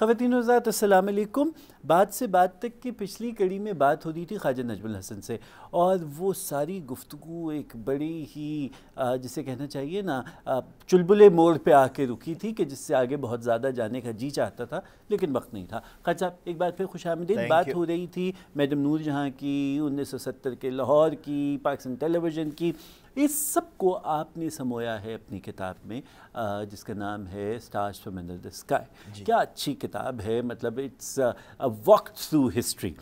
خواتین ذات السلام علیکم بات سے بات تک کہ پچھلی کڑی میں بات ہو رہی تھی خواجہ نجم الحسن سے اور وہ ساری گفتگو ایک بڑی ہی جسے کہنا چاہیے نا چلبلے موڑ پہ آ کے رکی تھی کہ جس سے آگے بہت زیادہ جانے کا جی چاہتا تھا لیکن وقت نہیں تھا صاحب ایک بار پھر خوش آمدید بات ہو رہی تھی میڈم نور جہاں کی انیس سو ستر کے لاہور کی پاکستان ٹیلی ویژن کی اس سب کو آپ نے سمویا ہے اپنی کتاب میں جس کا نام ہے stars firm another the sky کیا اچھی کتاب ہے مطلب اٹس واک وقت ہسٹری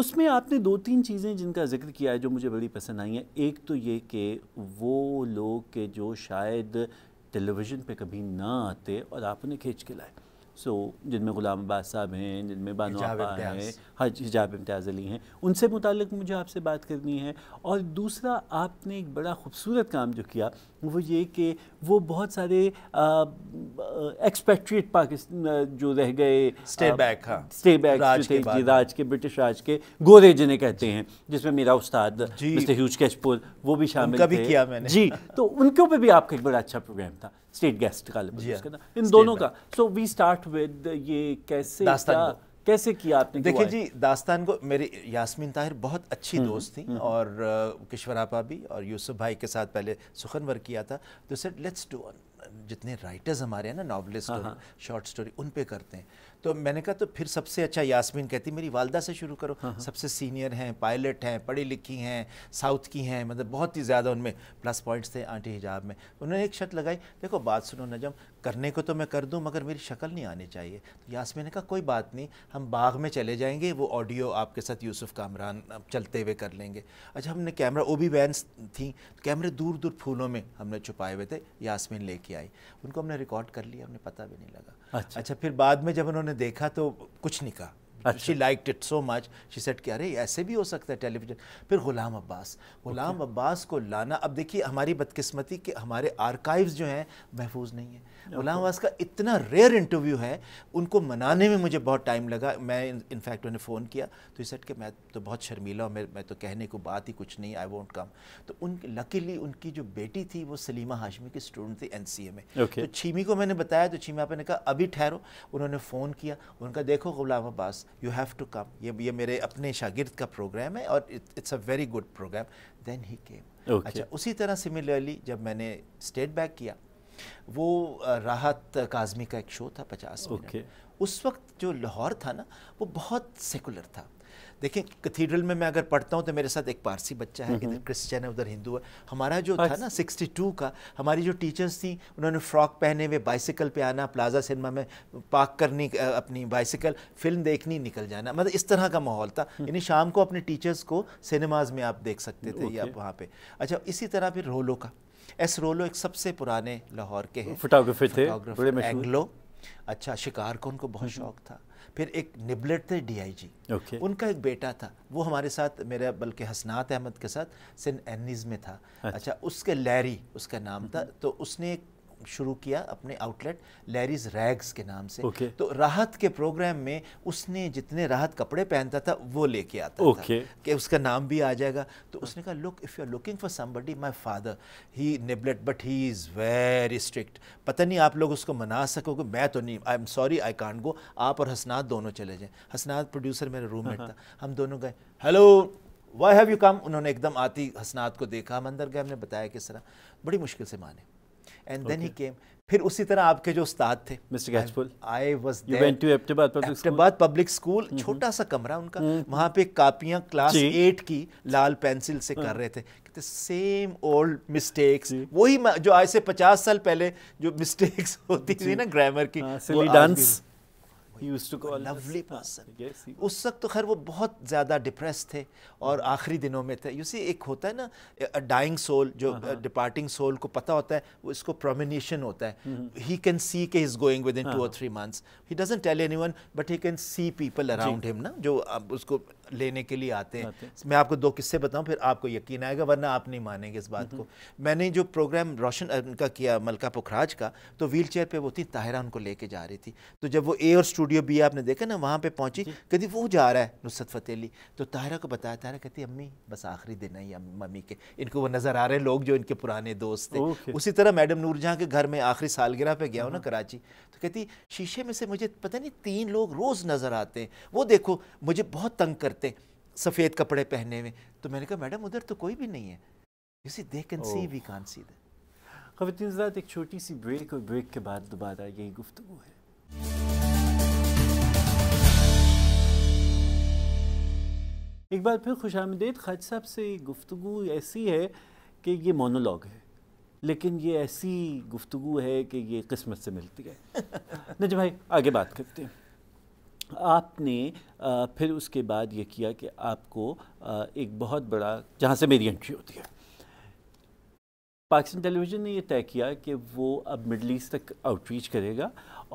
اس میں آپ نے دو تین چیزیں جن کا ذکر کیا ہے جو مجھے بڑی پسند آئی ہیں ایک تو یہ کہ وہ لوگ کہ جو شاید ٹیلی ویژن پہ کبھی نہ آتے اور آپ انہیں کھینچ کے لائے سو جن میں غلام عباس صاحب ہیں جن میں بانو آپا ہیں حج حجاب امتیاز علی ہیں ان سے متعلق مجھے آپ سے بات کرنی ہے اور دوسرا آپ نے ایک بڑا خوبصورت کام جو کیا وہ یہ کہ وہ بہت سارے ایکسپیکٹریٹ ہاں۔ جی راج کے برٹش راج کے گورے جنہیں کہتے ہیں جس میں میرا استاد جی۔ ہیوچ کیچپور وہ بھی شامل تھے جی تو ان کے اوپر بھی آپ کا ایک بڑا اچھا پروگرام تھا سٹیٹ گیسٹ غالب ان دونوں کا سو وی سٹارٹ ود یہ کیسے کیسے کیا آپ نے دیکھیں جی داستان کو میری یاسمین طاہر بہت اچھی دوست تھی اور کشور آپا بھی اور یوسف بھائی کے ساتھ پہلے سخنور کیا تھا تو سیٹ لیٹس ڈو جتنے رائٹرز ہمارے ہیں نا ناولسٹ شارٹ سٹوری ان پہ کرتے ہیں تو میں نے کہا تو پھر سب سے اچھا یاسمین کہتی میری والدہ سے شروع کرو ہاں، ہاں۔ سب سے سینئر ہیں پائلٹ ہیں پڑھی لکھی ہیں ساؤتھ کی ہیں مطلب بہت ہی زیادہ ان میں پلس پوائنٹس تھے آنٹی حجاب میں انہوں نے ایک شرط لگائی دیکھو بات سنو نجم کرنے کو تو میں کر دوں مگر میری شکل نہیں آنی چاہیے یاسمین نے کہا کوئی بات نہیں ہم باغ میں چلے جائیں گے وہ آڈیو آپ کے ساتھ یوسف کامران چلتے ہوئے کر لیں گے اچھا ہم نے کیمرہ او بھی وینس تھیں کیمرے دور دور پھولوں میں ہم نے چھپائے ہوئے تھے یاسمین لے کے آئی ان کو ہم نے ریکارڈ کر لیا ہم نے پتہ بھی نہیں لگا اچھا۔, اچھا پھر بعد میں جب انہوں نے دیکھا تو کچھ نہیں کہا she like it so much she said کہ ارے ایسے بھی ہو سکتا ہے ٹیلی ویژن پھر غلام عباس غلام عباس کو لانا اب دیکھیے ہماری بدقسمتی کہ ہمارے آرکائیوز جو ہیں محفوظ نہیں ہیں غلام عباس کا اتنا ریئر انٹرویو ہے ان کو منانے میں مجھے بہت ٹائم لگا میں انفیکٹ انہیں فون کیا تو سیٹ کہ میں تو بہت شرمیلا ہوں میں تو کہنے کو بات ہی کچھ نہیں آئی وونٹ کم تو ان لکیلی ان کی جو بیٹی تھی وہ سلیمہ ہاشمی کی اسٹوڈنٹ تھی این سی اے میں تو چھیمی کو میں نے بتایا تو چھیمی آپ نے کہا ابھی ٹھہرو انہوں نے فون کیا ان کا دیکھو Ghulam Abbas you have to come یہ یہ میرے اپنے شاگرد کا پروگرام ہے اور it's a very good programme then he came اچھا اسی طرح سملرلی جب میں نے اسٹیٹ بیک کیا وہ راحت کاظمی کا ایک شو تھا پچاس اس وقت جو لاہور تھا نا وہ بہت سیکولر تھا دیکھیں کتھیڈرل میں میں اگر پڑھتا ہوں تو میرے ساتھ ایک پارسی بچہ ہے ادھر کرسچن ہے ادھر ہندو ہے ہمارا جو تھا اچھا۔ نا سکسٹی ٹو کا ہماری جو ٹیچرس تھیں انہوں نے فراک پہنے ہوئے بائیسیکل پہ آنا پلازا سنیما میں پاک کرنی اپنی بائیسیکل فلم دیکھنی نکل جانا مطلب اس طرح کا ماحول تھا یعنی شام کو اپنے ٹیچرس کو سنیماز میں آپ دیکھ سکتے تھے یا وہاں پہ اچھا اسی طرح پھر رولو کا ایس رولو ایک سب سے پرانے لاہور کے ہیں فوٹو اینگلو اچھا شکار کو ان کو بہت شوق تھا پھر ایک نبلٹ تھے ڈی آئی جی ان کا ایک بیٹا تھا وہ ہمارے ساتھ میرا بلکہ حسنات احمد کے ساتھ سن اینیز میں تھا اچھا, اچھا، اس کے لیری اس کا نام تھا تو اس نے ایک شروع کیا اپنے آؤٹ لیٹ لیریز ریگز کے نام سے okay. تو راحت کے پروگرام میں اس نے جتنے راحت کپڑے پہنتا تھا وہ لے کے آتا تھا کہ اس کا نام بھی آ جائے گا تو اس نے کہا look if you are looking for some buddy my father he noble but he is very strict پتہ نہیں آپ لوگ اس کو منا سکو گے میں تو نہیں I'm sorry I can't go آپ اور حسنات دونوں چلے جائیں حسنات پروڈیوسر میرا روم میٹ تھا uh-huh. ہم دونوں گئے hello why have you come انہوں نے ایک دم آتی حسنات کو دیکھا ہم اندر گئے ہم نے بتایا کس طرح بڑی مشکل سے مانے اینڈ دین ہی کیم پھر اسی طرح آپ کے جو استاد تھے پبلک اسکول چھوٹا سا کمرہ ان کا وہاں پہ کاپیاں کلاس ایٹ کی لال پینسل سے کر رہے تھے سیم اولڈ مسٹیکس وہی جو آج سے پچاس سال پہلے جو مسٹیکس ہوتی تھی نا گرامر کی ڈانس لولی پرسن uh, اس وقت تو خیر وہ بہت زیادہ ڈپریس تھے اور hmm. آخری دنوں میں تھے یو سی ایک ہوتا ہے نا ڈائنگ سول جو ڈپارٹنگ ہاں, سول ہاں. کو پتا ہوتا ہے وہ اس کو پرومینیشن ہوتا ہے he can see three one but he can see people around جو اس کو لینے کے لیے آتے ہیں میں آپ کو دو قصے بتاؤں پھر آپ کو یقین آئے گا ورنہ آپ نہیں مانیں گے اس بات hmm, کو hmm. میں نے جو پروگرام روشن کا کیا ملکہ پکھراج کا تو ویل چیئر پہ وہ تھی طاہرہ ان کو لے کے جا رہی تھی تو جب وہ اے اور آپ نے دیکھا نا وہاں پہ پہنچی جی۔ کہتی وہ جا رہا ہے نصرت فتح علی تو طاہرہ کو بتایا طاہرہ کہتی امی بس آخری دن ہے ممی کے ان کو وہ نظر آ رہے لوگ جو ان کے پرانے دوست تھے اسی طرح میڈم نور جہاں کے گھر میں آخری سالگرہ پہ گیا ہو نا ہاں۔ کراچی تو کہتی شیشے میں سے مجھے پتہ نہیں تین لوگ روز نظر آتے ہیں وہ دیکھو مجھے بہت تنگ کرتے ہیں سفید کپڑے پہنے میں تو میں نے کہا میڈم ادھر تو کوئی بھی نہیں ہے you C they can see وی کان سی دے ایک چھوٹی سی بریک کے بعد دوبارہ یہی گفتگو ہے ایک بار پھر خوش آمدید خاج صاحب سے گفتگو ایسی ہے کہ یہ مونولوگ ہے لیکن یہ ایسی گفتگو ہے کہ یہ قسمت سے ملتی ہے نجم بھائی آگے بات کرتے ہیں آپ نے پھر اس کے بعد یہ کیا کہ آپ کو ایک بہت بڑا جہاں سے میری انٹری ہوتی ہے پاکستان ٹیلی ویژن نے یہ طے کیا کہ وہ اب مڈل ایسٹ تک آؤٹریچ کرے گا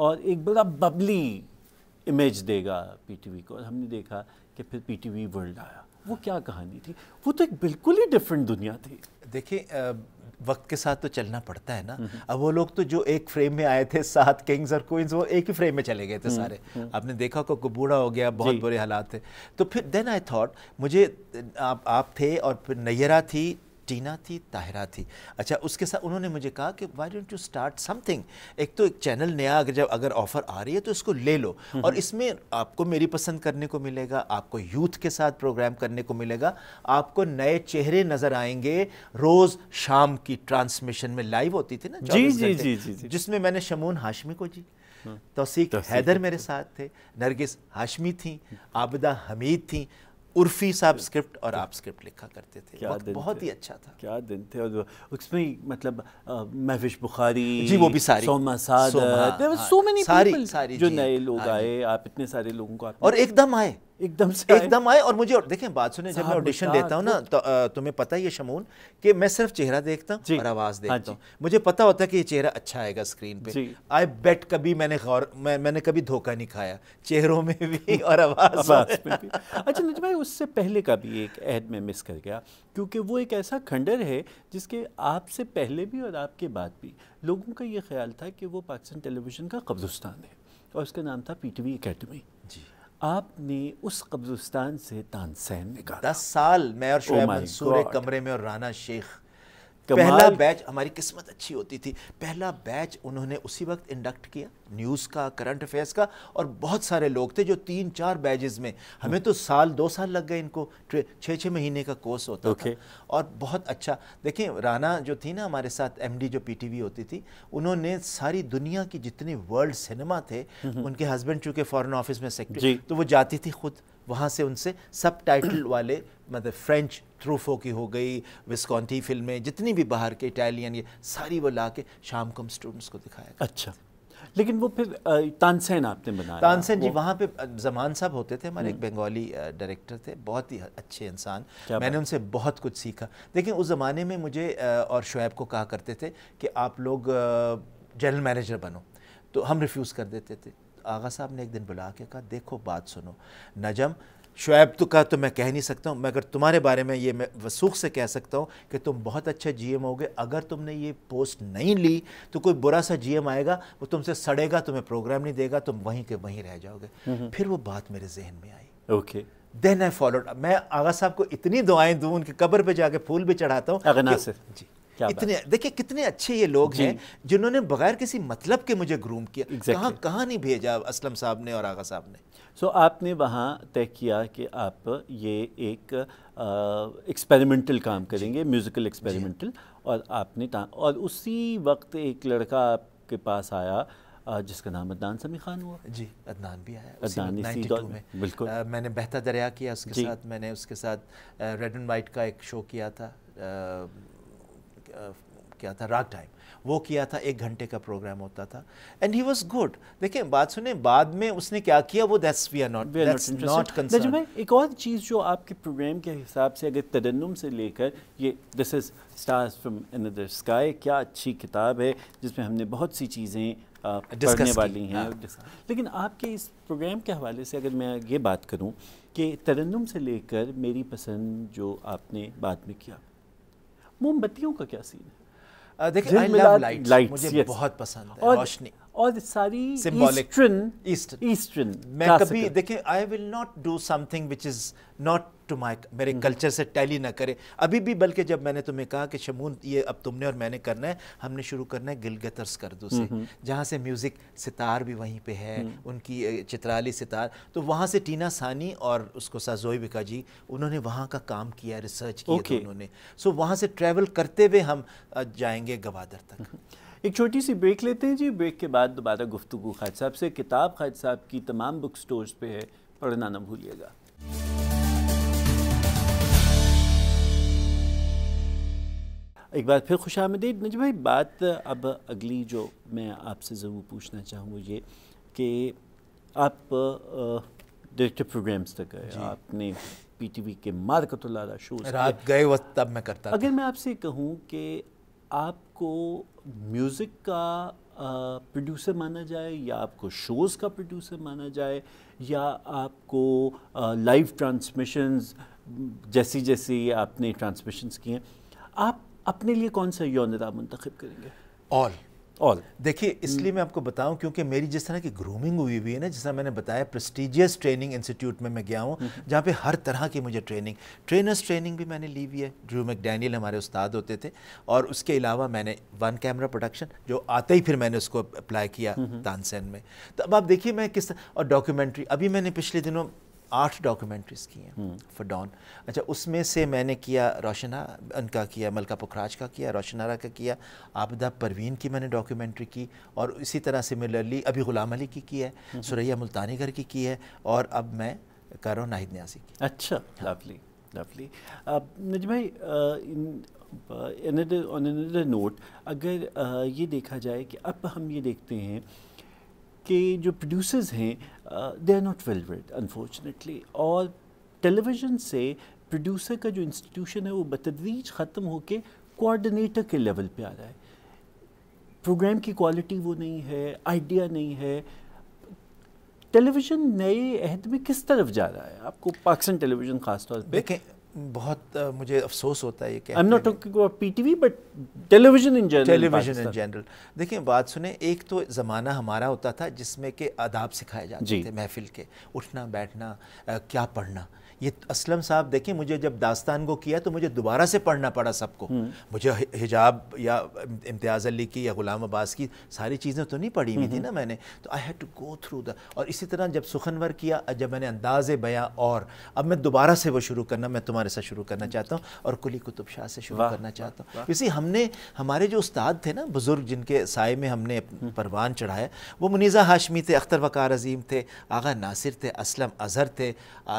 اور ایک بڑا ببلی امیج دے گا پی ٹی وی کو اور ہم نے دیکھا کہ پھر پی ٹی وی ورلڈ آیا وہ کیا کہانی تھی وہ تو ایک بالکل ہی ڈفرینٹ دنیا تھی دیکھیں وقت کے ساتھ تو چلنا پڑتا ہے نا اب وہ لوگ تو جو ایک فریم میں آئے تھے سات کنگز اور کوئنز وہ ایک ہی فریم میں چلے گئے تھے سارے آپ نے دیکھا کہ بوڑھا ہو گیا بہت جی۔ برے حالات تھے تو پھر دین آئی تھاٹ مجھے آپ آپ تھے اور پھر نیرہ تھی ٹینا تھی طاہرہ تھی اچھا اس کے ساتھ انہوں نے مجھے کہا کہ why don't you start something ایک تو ایک چینل نیا اگر جب اگر آفر آ رہی ہے تو اس کو لے لو اور اس میں آپ کو میری پسند کرنے کو ملے گا آپ کو یوتھ کے ساتھ پروگرام کرنے کو ملے گا آپ کو نئے چہرے نظر آئیں گے روز شام کی ٹرانسمیشن میں لائیو ہوتی تھی نا جی جی،, جی جی جی جس میں میں نے شمون ہاشمی کو جی ہاں۔ توسیق حیدر میرے ساتھ تھے نرگس ہاشمی تھیں ہاں۔ عابدہ حمید تھیں عرفی صاحب اسکرپٹ اور آپ اسکرپٹ لکھا کرتے تھے بہت ہی اچھا تھا کیا دن تھے اور اس میں مطلب محفش بخاری جی وہ بھی ساری سو مینی پیپل جو جی۔ نئے لوگ ہاں جی۔ آئے آپ اتنے سارے لوگوں کو اور ایک دم آئے ایک دم سے ایک دم آئے اور مجھے دیکھیں بات سنیں جب میں آڈیشن لیتا ہوں نا تو تمہیں پتہ یہ شمون کہ میں صرف چہرہ دیکھتا ہوں جی۔ اور آواز دیکھتا ہاں ہوں جی۔ مجھے پتہ ہوتا ہے کہ یہ چہرہ اچھا آئے گا اسکرین پہ آئی جی۔ بیٹ کبھی میں نے غور میں نے کبھی دھوکہ نہیں کھایا چہروں میں بھی اور آواز میں بھی اچھا نجمہ بھائی اس سے پہلے کا بھی ایک عہد میں مس کر گیا کیونکہ وہ ایک ایسا کھنڈر ہے جس کے آپ سے پہلے بھی اور آپ کے بعد بھی لوگوں کا یہ خیال تھا کہ وہ پاکستان ٹیلی ویژن کا قبضستان ہے اور اس کا نام تھا پی ٹی وی اکیڈمی آپ نے اس قبضستان سے تانسین نکالا دس سال میں اور oh منصور ایک کمرے میں اور رانا شیخ پہلا بیچ ہماری قسمت اچھی ہوتی تھی پہلا بیچ انہوں نے اسی وقت انڈکٹ کیا نیوز کا کرنٹ افیئرس کا اور بہت سارے لوگ تھے جو تین چار بیجز میں ہمیں تو سال دو سال لگ گئے ان کو چھ چھ مہینے کا کورس ہوتا تھا اور بہت اچھا دیکھیں رانا جو تھی نا ہمارے ساتھ ایم ڈی جو پی ٹی وی ہوتی تھی انہوں نے ساری دنیا کی جتنی ورلڈ سینما تھے ان کے ہسبینڈ چونکہ فورن آفس میں سیکٹری جی۔ تو وہ جاتی تھی خود وہاں سے ان سے سب ٹائٹل والے مطلب فرینچ تروفو کی ہو گئی وسکونٹی فلمیں جتنی بھی باہر کے اٹیلین یہ ساری وہ لا کے شام کو ہم اسٹوڈنٹس کو دکھایا اچھا لیکن وہ پھر تانسین آپ نے بنایا تانسین جی وہاں پہ زمان صاحب ہوتے تھے ہمارے ایک بنگالی ڈائریکٹر تھے بہت ہی اچھے انسان میں نے ان سے بہت کچھ سیکھا لیکن اس زمانے میں مجھے اور شعیب کو کہا کرتے تھے کہ آپ لوگ جنرل مینیجر بنو تو ہم ریفیوز کر دیتے تھے آغا صاحب نے ایک دن بلا کے کہا دیکھو بات سنو نجم شعیب تو کا تو میں کہہ نہیں سکتا ہوں میں اگر تمہارے بارے میں یہ میں وسوخ سے کہہ سکتا ہوں کہ تم بہت اچھا جی ایم ہوگے اگر تم نے یہ پوسٹ نہیں لی تو کوئی برا سا جی ایم آئے گا وہ تم سے سڑے گا تمہیں پروگرام نہیں دے گا تم وہیں کے وہیں رہ جاؤ گے پھر وہ بات میرے ذہن میں آئی اوکے دین آئی فالوڈ میں آغا صاحب کو اتنی دعائیں دوں ان کی قبر پہ جا کے پھول بھی چڑھاتا ہوں جی اتنے دیکھیں کتنے اچھے یہ لوگ جی۔ ہیں جنہوں نے بغیر کسی مطلب کے مجھے گروم کیا کہاں کہاں نہیں بھیجا اسلم صاحب نے اور آغا صاحب نے سو آپ نے وہاں طے کیا کہ آپ یہ ایک ایکسپیریمنٹل کام جی۔ کریں گے میوزیکل جی۔ ایکسپیریمنٹل اور آپ نے اور اسی وقت ایک لڑکا آپ کے پاس آیا جس کا نام عدنان سمی خان ہوا جی عدنان بھی آیا عدنان اسی بالکل میں نے بہتا دریا کیا اس کے ساتھ میں نے اس کے ساتھ ریڈ اینڈ وائٹ کا ایک شو کیا تھا کیا تھا راک ٹائم وہ کیا تھا ایک گھنٹے کا پروگرام ہوتا تھا اینڈ ہی واز گڈ دیکھیں بات سنیں بعد میں اس نے کیا کیا وہ that's we are not wait not to ایک اور چیز جو آپ کے پروگرام کے حساب سے اگر ترنم سے لے کر یہ this is stars from under sky کیا اچھی کتاب ہے جس میں ہم نے بہت سی چیزیں پڑھنے والی ہیں ہاں۔ لیکن آپ کے اس پروگرام کے حوالے سے اگر میں یہ بات کروں کہ ترنم سے لے کر میری پسند جو آپ نے بعد میں کیا موم بتیوں کا کیا سین ہے دیکھیں آئی لائٹ لائٹس مجھے بہت پسند ہے روشنی اور ساری ایسٹرن ایسٹرن میں کبھی دیکھیں I will not do something which is not to my میرے کلچر سے ٹیلی نہ کرے ابھی بھی بلکہ جب میں نے تمہیں کہا کہ شمون یہ اب تم نے اور میں نے کرنا ہے ہم نے شروع کرنا ہے گلگترس کردو سے جہاں سے میوزک ستار بھی وہیں پہ ہے ان کی چترالی ستار تو وہاں سے ٹینا سانی اور اس کو سازوئی بکا جی انہوں نے وہاں کا کام کیا ریسرچ کیا انہوں نے سو وہاں سے ٹریول کرتے ہوئے ہم جائیں گے گوادر تک ایک چھوٹی سی بریک لیتے ہیں جی بریک کے بعد دوبارہ گفتگو خاج صاحب سے کتاب خاج صاحب کی تمام بک سٹورز پہ ہے پڑھنا نہ بھولیے گا ایک بار پھر خوش آمدید نجی بھائی بات اب اگلی جو میں آپ سے ضرور پوچھنا چاہوں گا یہ کہ آپ ڈائریکٹر پروگرامز تک گئے جی۔ آپ نے پی ٹی وی کے مارکت اللہ شوز رات گئے وقت تب میں کرتا اگر میں آپ سے کہوں کہ آپ کو میوزک کا پروڈیوسر مانا جائے یا آپ کو شوز کا پروڈیوسر مانا جائے یا آپ کو لائیو ٹرانسمیشنز جیسی جیسی آپ نے ٹرانسمیشنز کی ہیں آپ اپنے لیے کون سا یون منتخب کریں گے آل آل دیکھیے اس لیے میں آپ کو بتاؤں کیونکہ میری جس طرح کی گرومنگ ہوئی ہوئی ہے نا جس طرح میں نے بتایا پرسٹیجیس ٹریننگ انسٹیٹیوٹ میں میں گیا ہوں جہاں پہ ہر طرح کی مجھے ٹریننگ ٹرینرس ٹریننگ بھی میں نے لی ہوئی ہے جو میک ڈینیل ہمارے استاد ہوتے تھے اور اس کے علاوہ میں نے ون کیمرہ پروڈکشن جو آتے ہی پھر میں نے اس کو اپلائی کیا تانسین میں تو اب آپ دیکھیے میں کس طرح اور ڈاکیومنٹری ابھی میں نے پچھلے دنوں آٹھ ڈاکومنٹریز کی ہیں ڈان اچھا اس میں سے میں نے کیا روشنا ان کا کیا ملکہ پخراج کا کیا روشنارا کا کیا آبدہ پروین کی میں نے ڈاکومنٹری کی اور اسی طرح سملرلی ابھی غلام علی کی کی ہے سریا گھر کی کی ہے اور اب میں کر رہا ہوں ناہد نیازی کی اچھا لفلی ہاں۔ لفلی نج بھائی نوٹ اگر یہ دیکھا جائے کہ اب ہم یہ دیکھتے ہیں کہ جو پروڈیوسرز ہیں they are not well well read unfortunately اور ٹیلی ویژن سے پروڈیوسر کا جو انسٹیٹیوشن ہے وہ بتدریج ختم ہو کے کوآڈینیٹر کے لیول پہ آ رہا ہے پروگرام کی کوالٹی وہ نہیں ہے آئیڈیا نہیں ہے ٹیلی ویژن نئے عہد میں کس طرف جا رہا ہے آپ کو پاکستان ٹیلی ویژن خاص طور پہ دیکھیں بہت مجھے افسوس ہوتا ہے یہ کہ P T V but television in general television in general دیکھیں بات سنیں ایک تو زمانہ ہمارا ہوتا تھا جس میں کہ آداب سکھائے جاتے جی۔ تھے محفل کے اٹھنا بیٹھنا کیا پڑھنا یہ اسلم صاحب دیکھیں مجھے جب داستان کو کیا تو مجھے دوبارہ سے پڑھنا پڑا سب کو مجھے حجاب یا امتیاز علی کی یا غلام عباس کی ساری چیزیں تو نہیں پڑھی ہوئی تھی نا میں نے تو I had to go through the اور اسی طرح جب سخنور کیا جب میں نے انداز بیاں اور اب میں دوبارہ سے وہ شروع کرنا میں تمہارے ساتھ شروع کرنا چاہتا ہوں اور کلی کتب شاہ سے شروع کرنا چاہتا ہوں اسی ہم نے ہمارے جو استاد تھے نا بزرگ جن کے سائے میں ہم نے پروان چڑھایا وہ منیزہ ہاشمی تھے اختر وقار عظیم تھے آغا ناصر تھے اسلم اظہر تھے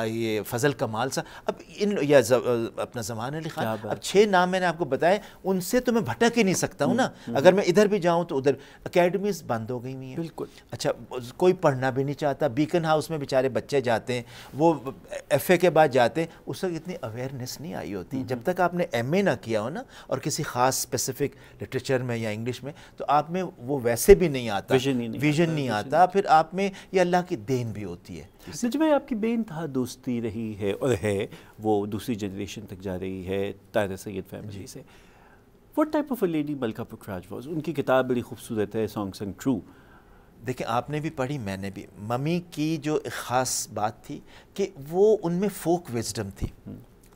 یہ فضل کمال اب ان یا اپنا زمان علی خان اب چھ نام میں نے آپ کو بتائے ان سے تو میں بھٹک ہی نہیں سکتا ہوں نا اگر میں ادھر بھی جاؤں تو ادھر اکیڈمیز بند ہو گئی ہیں بالکل اچھا کوئی پڑھنا بھی نہیں چاہتا بیکن ہاؤس میں بیچارے بچے جاتے ہیں وہ ایف اے کے بعد جاتے ہیں اس وقت اتنی اویئرنیس نہیں آئی ہوتی جب تک آپ نے ایم اے نہ کیا ہو نا اور کسی خاص اسپیسیفک لٹریچر میں یا انگلش میں تو آپ میں وہ ویسے بھی نہیں آتا ویژن نہیں آتا پھر آپ میں یہ اللہ کی دین بھی ہوتی ہے سرجمہ آپ کی بے انتہا دوستی رہی ہے اور ہے وہ دوسری جنریشن تک جا رہی ہے تارہ سید فیملی جی۔ سے what type of a lady Malika Pukhraj was ان کی کتاب بڑی خوبصورت ہے سانگ سنگ ٹرو دیکھیں آپ نے بھی پڑھی میں نے بھی ممی کی جو خاص بات تھی کہ وہ ان میں فوک وزڈم تھی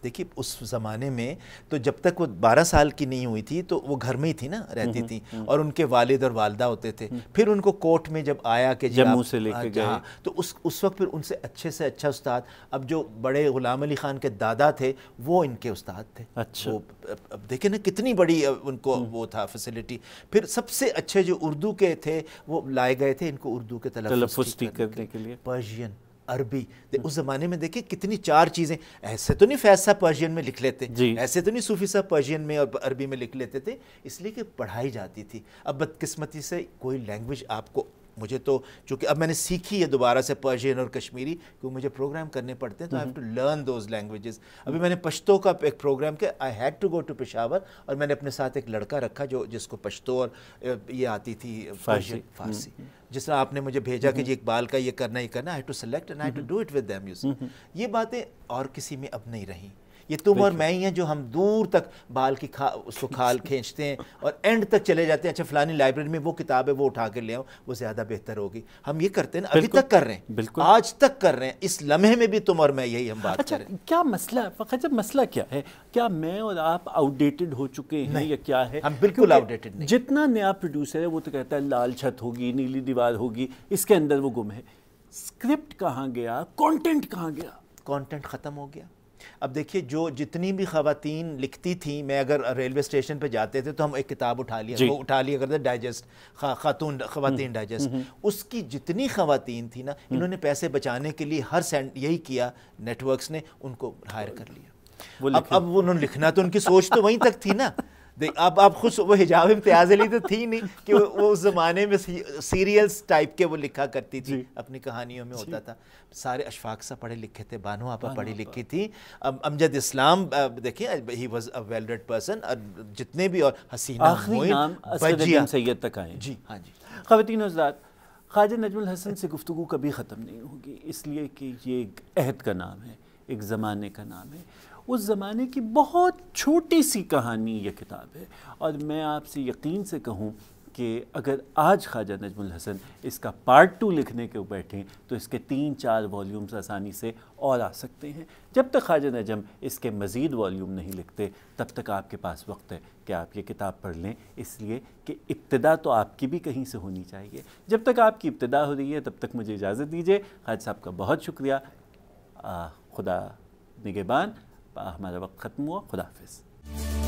دیکھیے اس زمانے میں تو جب تک وہ بارہ سال کی نہیں ہوئی تھی تو وہ گھر میں ہی تھی نا رہتی تھی اور ان کے والد اور والدہ ہوتے تھے پھر ان کو کورٹ میں جب آیا کہ جی لے کے گئے ہاں، تو اس وقت پھر ان سے اچھے سے اچھا استاد اب جو بڑے غلام علی خان کے دادا تھے وہ ان کے استاد تھے اچھا دیکھیں نا کتنی بڑی ان کو وہ تھا فیسلٹی پھر سب سے اچھے جو اردو کے تھے وہ لائے گئے تھے ان کو اردو کے کرنے کے لیے پرشین عربی اس زمانے میں دیکھیں کتنی چار چیزیں ایسے تو نہیں فیض صاحب پرشین میں لکھ لیتے جی ایسے تو نہیں صوفی صاحب پرشین میں اور عربی میں لکھ لیتے تھے اس لیے کہ پڑھائی جاتی تھی اب بدقسمتی سے کوئی لینگویج آپ کو مجھے تو چونکہ اب میں نے سیکھی ہے دوبارہ سے پرشین اور کشمیری کیونکہ مجھے پروگرام کرنے پڑتے ہیں تو I have to learn those languages ابھی میں نے پشتو کا ایک پروگرام کیا I had to go to Peshawar اور میں نے اپنے ساتھ ایک لڑکا رکھا جو جس کو پشتو اور یہ آتی تھی فارسی فارسی جس طرح آپ نے مجھے بھیجا کہ جی اقبال کا یہ کرنا یہ کرنا to select and to do it with یہ باتیں اور کسی میں اب نہیں رہیں یہ تم اور میں ہی ہیں جو ہم دور تک بال کی سکھال کھینچتے ہیں اور اینڈ تک چلے جاتے ہیں اچھا فلانی لائبریری میں وہ کتاب ہے وہ اٹھا کے لے آؤں وہ زیادہ بہتر ہوگی ہم یہ کرتے ہیں نا ابھی تک کر رہے ہیں بالکل آج تک کر رہے ہیں اس لمحے میں بھی تم اور میں یہی ہم بات اچھا کیا مسئلہ فقط مسئلہ کیا ہے کیا میں اور آپ آؤٹ ڈیٹڈ ہو چکے ہیں یا کیا ہے بالکل آؤٹ ڈیٹڈ نہیں جتنا نیا پروڈیوسر ہے وہ تو کہتا ہے لال چھت ہوگی نیلی دیوار ہوگی اس کے اندر وہ گم ہے اسکرپٹ کہاں گیا کانٹینٹ کہاں گیا کانٹینٹ ختم ہو گیا اب دیکھئے جو جتنی بھی خواتین لکھتی تھیں ریلوے اسٹیشن پہ جاتے تھے تو ہم ایک کتاب اٹھا لیا جی۔ وہ اٹھا لیا کرتے ڈائجسٹ ڈائجسٹ خاتون خواتین اس کی جتنی خواتین تھی نا انہوں نے پیسے بچانے کے لیے ہر سینٹ یہی کیا نیٹ ورکس نے ان کو ہائر کر لیا اب انہوں نے لکھنا تو ان کی سوچ تو وہیں تک تھی نا اب آپ خود وہ حجاب امتیاز علی تو تھی نہیں کہ وہ اس زمانے میں ٹائپ کے وہ لکھا کرتی تھی جی۔ اپنی کہانیوں میں ہوتا جی۔ تھا سارے اشفاق سا پڑھے لکھے تھے بانو آپ پڑھی لکھی تھی امجد اسلام دیکھیں ہی جتنے بھی اور حسینہ حسین سید تک آئے جی ہاں جی خواتین خواجہ نجم الحسن سے گفتگو کبھی ختم نہیں ہوگی اس لیے کہ یہ ایک عہد کا نام ہے ایک زمانے کا نام ہے اس زمانے کی بہت چھوٹی سی کہانی یہ کتاب ہے اور میں آپ سے یقین سے کہوں کہ اگر آج خواجہ نجم الحسن اس کا پارٹ ٹو لکھنے کے بیٹھیں تو اس کے تین چار والیومز آسانی سے اور آ سکتے ہیں جب تک خواجہ نجم اس کے مزید والیوم نہیں لکھتے تب تک آپ کے پاس وقت ہے کہ آپ یہ کتاب پڑھ لیں اس لیے کہ ابتدا تو آپ کی بھی کہیں سے ہونی چاہیے جب تک آپ کی ابتدا ہو رہی ہے تب تک مجھے اجازت دیجیے خواجہ صاحب کا بہت شکریہ خدا نگہبان به احمد آباد ختم و